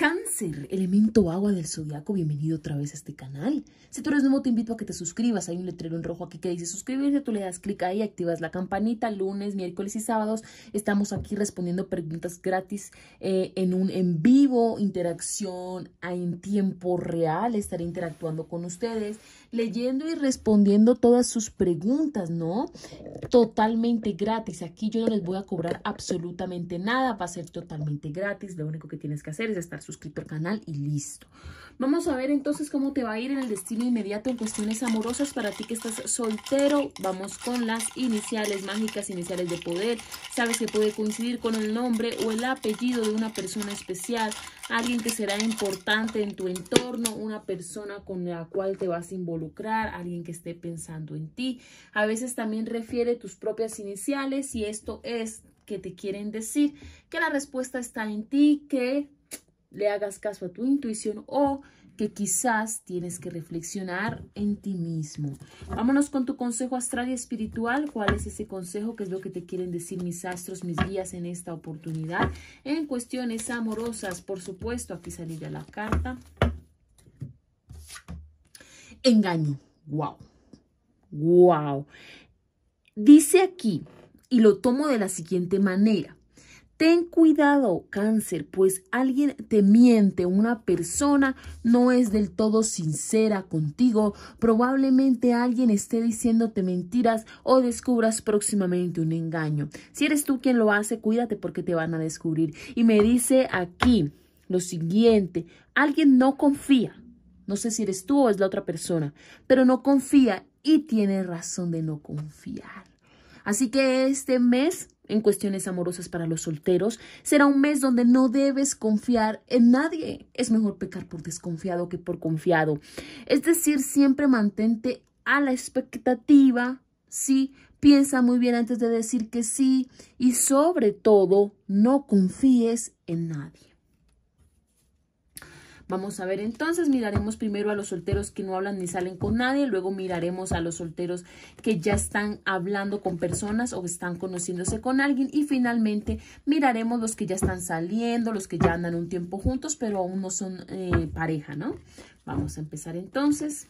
Cáncer, elemento agua del zodiaco, bienvenido otra vez a este canal. Si tú eres nuevo, te invito a que te suscribas. Hay un letrero en rojo aquí que dice suscribirse. Tú le das clic ahí, activas la campanita. Lunes, miércoles y sábados estamos aquí respondiendo preguntas gratis eh, en un en vivo, interacción en tiempo real. Estaré interactuando con ustedes, leyendo y respondiendo todas sus preguntas, ¿no? Totalmente gratis. Aquí yo no les voy a cobrar absolutamente nada. Va a ser totalmente gratis. Lo único que tienes que hacer es estar suscrito al canal y listo. Vamos a ver entonces cómo te va a ir en el destino inmediato en cuestiones amorosas para ti que estás soltero. Vamos con las iniciales mágicas, iniciales de poder. Sabes que puede coincidir con el nombre o el apellido de una persona especial, alguien que será importante en tu entorno, una persona con la cual te vas a involucrar, alguien que esté pensando en ti. A veces también refiere tus propias iniciales y esto es que te quieren decir que la respuesta está en ti, que le hagas caso a tu intuición o que quizás tienes que reflexionar en ti mismo. Vámonos con tu consejo astral y espiritual. ¿Cuál es ese consejo? ¿Qué es lo que te quieren decir mis astros, mis guías en esta oportunidad? En cuestiones amorosas, por supuesto, aquí de la carta. Engaño. Wow. Wow. Dice aquí, y lo tomo de la siguiente manera. Ten cuidado, cáncer, pues alguien te miente, una persona no es del todo sincera contigo, probablemente alguien esté diciéndote mentiras o descubras próximamente un engaño. Si eres tú quien lo hace, cuídate porque te van a descubrir. Y me dice aquí lo siguiente, alguien no confía, no sé si eres tú o es la otra persona, pero no confía y tiene razón de no confiar. Así que este mes en cuestiones amorosas para los solteros, será un mes donde no debes confiar en nadie. Es mejor pecar por desconfiado que por confiado. Es decir, siempre mantente a la expectativa, sí, piensa muy bien antes de decir que sí y sobre todo no confíes en nadie. Vamos a ver, entonces miraremos primero a los solteros que no hablan ni salen con nadie, luego miraremos a los solteros que ya están hablando con personas o están conociéndose con alguien y finalmente miraremos los que ya están saliendo, los que ya andan un tiempo juntos pero aún no son eh, pareja, ¿no? Vamos a empezar entonces.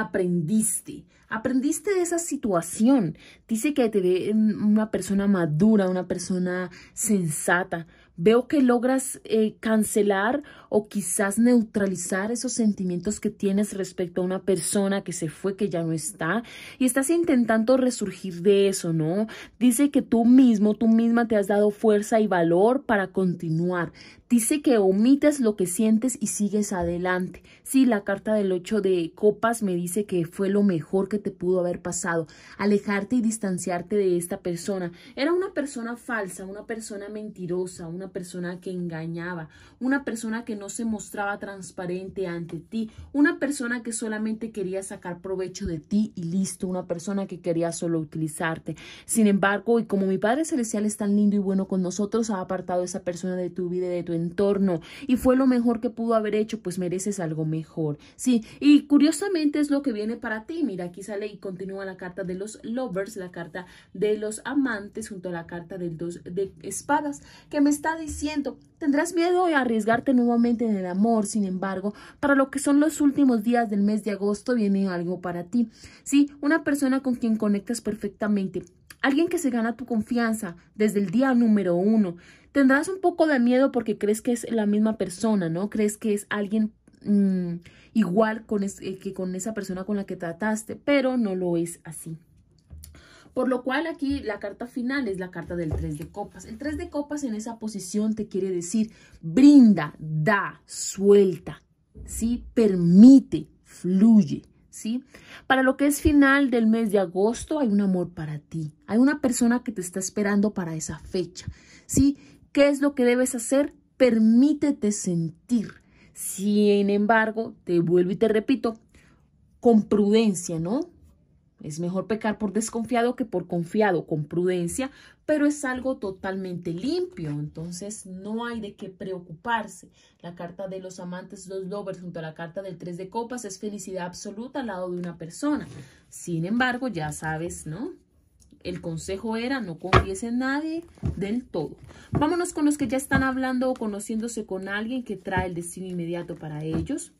aprendiste. Aprendiste de esa situación. Dice que te ve una persona madura, una persona sensata, Veo que logras eh, cancelar o quizás neutralizar esos sentimientos que tienes respecto a una persona que se fue, que ya no está, y estás intentando resurgir de eso, ¿no? Dice que tú mismo, tú misma te has dado fuerza y valor para continuar. Dice que omites lo que sientes y sigues adelante. Sí, la carta del 8 de copas me dice que fue lo mejor que te pudo haber pasado, alejarte y distanciarte de esta persona. Era una persona falsa, una persona mentirosa, una persona que engañaba, una persona que no se mostraba transparente ante ti, una persona que solamente quería sacar provecho de ti y listo, una persona que quería solo utilizarte. Sin embargo, y como mi Padre Celestial es tan lindo y bueno con nosotros, ha apartado a esa persona de tu vida y de tu entorno y fue lo mejor que pudo haber hecho, pues mereces algo mejor. Sí, y curiosamente es lo que viene para ti. Mira, aquí sale y continúa la carta de los lovers, la carta de los amantes junto a la carta del dos de espadas que me está diciendo, tendrás miedo de arriesgarte nuevamente en el amor, sin embargo, para lo que son los últimos días del mes de agosto viene algo para ti. Sí, una persona con quien conectas perfectamente, alguien que se gana tu confianza desde el día número uno. Tendrás un poco de miedo porque crees que es la misma persona, ¿no? Crees que es alguien mm, igual con eh, que con esa persona con la que trataste, pero no lo es así. Por lo cual aquí la carta final es la carta del 3 de copas. El 3 de copas en esa posición te quiere decir brinda, da, suelta, ¿sí? Permite, fluye. ¿Sí? Para lo que es final del mes de agosto, hay un amor para ti. Hay una persona que te está esperando para esa fecha. ¿Sí? ¿Qué es lo que debes hacer? Permítete sentir. Sin embargo, te vuelvo y te repito, con prudencia, ¿no? Es mejor pecar por desconfiado que por confiado, con prudencia, pero es algo totalmente limpio, entonces no hay de qué preocuparse. La carta de los amantes, los lovers, junto a la carta del tres de copas, es felicidad absoluta al lado de una persona. Sin embargo, ya sabes, ¿no? el consejo era no confiese en nadie del todo. Vámonos con los que ya están hablando o conociéndose con alguien que trae el destino inmediato para ellos.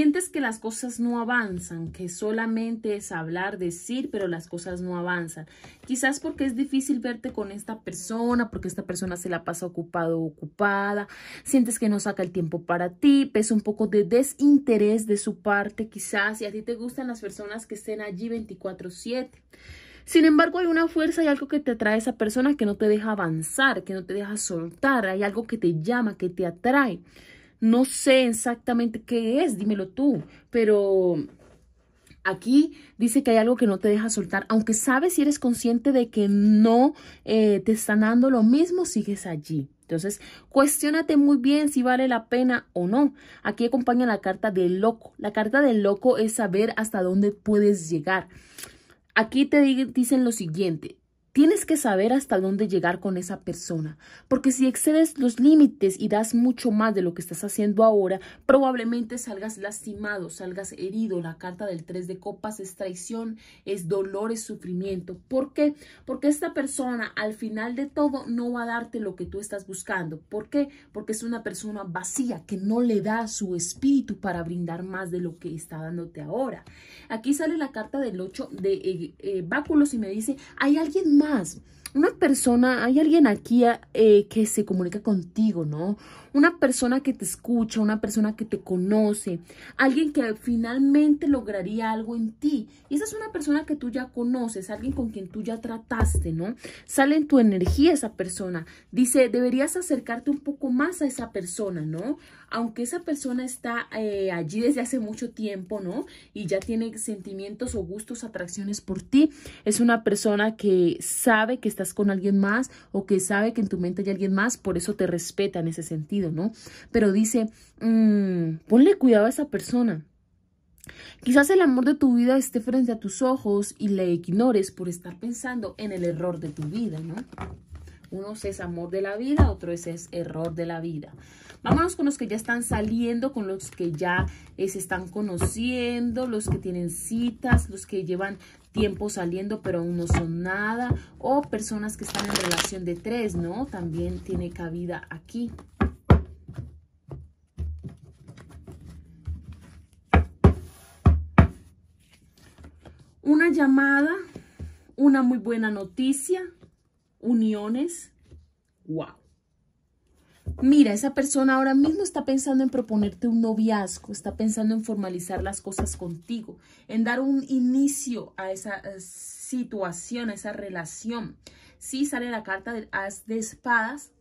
Sientes que las cosas no avanzan, que solamente es hablar, decir, pero las cosas no avanzan. Quizás porque es difícil verte con esta persona, porque esta persona se la pasa ocupado o ocupada. Sientes que no saca el tiempo para ti, pesa un poco de desinterés de su parte quizás y a ti te gustan las personas que estén allí 24/7. Sin embargo, hay una fuerza y algo que te atrae a esa persona que no te deja avanzar, que no te deja soltar, hay algo que te llama, que te atrae. No sé exactamente qué es, dímelo tú, pero Aquí dice que hay algo que no te deja soltar, aunque sabes y eres consciente de que no eh, te están dando lo mismo, sigues allí. Entonces, cuestionate muy bien si vale la pena o no. Aquí acompaña la carta del loco. La carta del loco es saber hasta dónde puedes llegar. Aquí te dicen lo siguiente, Tienes que saber hasta dónde llegar con esa persona, porque si excedes los límites y das mucho más de lo que estás haciendo ahora, probablemente salgas lastimado, salgas herido. La carta del 3 de copas es traición, es dolor, es sufrimiento. ¿Por qué? Porque esta persona al final de todo no va a darte lo que tú estás buscando. ¿Por qué? Porque es una persona vacía que no le da su espíritu para brindar más de lo que está dándote ahora. Aquí sale la carta del 8 de eh, eh, báculos y me dice, hay alguien Mas una persona, hay alguien aquí ah, eh, que se comunica contigo, ¿no? Una persona que te escucha, una persona que te conoce, alguien que finalmente lograría algo en ti. Y esa es una persona que tú ya conoces, alguien con quien tú ya trataste, ¿no? Sale en tu energía esa persona. Dice, deberías acercarte un poco más a esa persona, ¿no? Aunque esa persona está eh, allí desde hace mucho tiempo, ¿no? Y ya tiene sentimientos o gustos, atracciones por ti. Es una persona que sabe que está estás con alguien más o que sabe que en tu mente hay alguien más, por eso te respeta en ese sentido, ¿no? Pero dice, mm, ponle cuidado a esa persona. Quizás el amor de tu vida esté frente a tus ojos y le ignores por estar pensando en el error de tu vida, ¿no? Uno es amor de la vida, otro es, error de la vida. Vámonos con los que ya están saliendo, con los que ya eh, se están conociendo, los que tienen citas, los que llevan tiempo saliendo pero aún no son nada. O personas que están en relación de tres, ¿no? También tiene cabida aquí. Una llamada, una muy buena noticia, uniones, wow. Mira, esa persona ahora mismo está pensando en proponerte un noviazgo, está pensando en formalizar las cosas contigo, en dar un inicio a esa eh, situación, a esa relación. Sí sale la carta del as de espadas,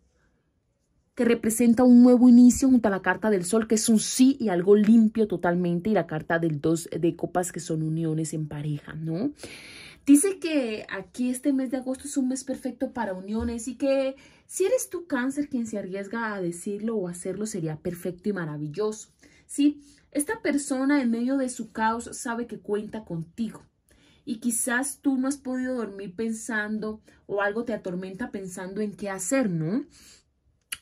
que representa un nuevo inicio junto a la carta del sol, que es un sí y algo limpio totalmente, y la carta del dos de copas, que son uniones en pareja, ¿no? Dice que aquí este mes de agosto es un mes perfecto para uniones y que si eres tú cáncer quien se arriesga a decirlo o hacerlo sería perfecto y maravilloso. ¿sí? Esta persona en medio de su caos sabe que cuenta contigo y quizás tú no has podido dormir pensando o algo te atormenta pensando en qué hacer, ¿no?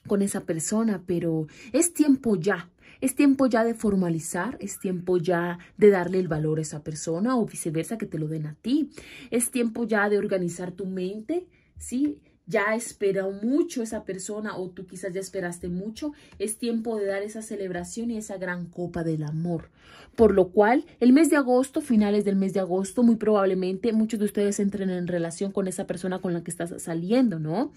con esa persona, pero es tiempo ya. Es tiempo ya de formalizar, es tiempo ya de darle el valor a esa persona o viceversa que te lo den a ti. Es tiempo ya de organizar tu mente, ¿sí? ya esperó mucho esa persona o tú quizás ya esperaste mucho, es tiempo de dar esa celebración y esa gran copa del amor. Por lo cual, el mes de agosto, finales del mes de agosto, muy probablemente muchos de ustedes entren en relación con esa persona con la que estás saliendo, ¿no?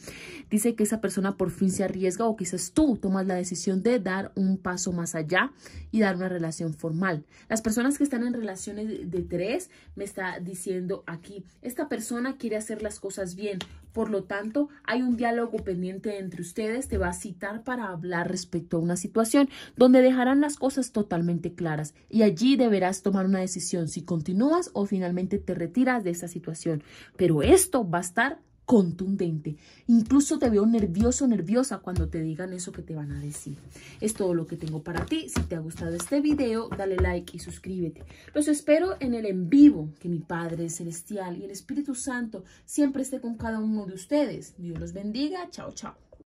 Dice que esa persona por fin se arriesga o quizás tú tomas la decisión de dar un paso más allá y dar una relación formal. Las personas que están en relaciones de, tres me está diciendo aquí, esta persona quiere hacer las cosas bien, por lo tanto, hay un diálogo pendiente entre ustedes, te va a citar para hablar respecto a una situación donde dejarán las cosas totalmente claras y allí deberás tomar una decisión si continúas o finalmente te retiras de esa situación. Pero esto va a estar contundente. Incluso te veo nervioso, nerviosa cuando te digan eso que te van a decir. Es todo lo que tengo para ti. Si te ha gustado este video, dale like y suscríbete. Los espero en el en vivo. Que mi Padre Celestial y el Espíritu Santo siempre esté con cada uno de ustedes. Dios los bendiga. Chao, chao.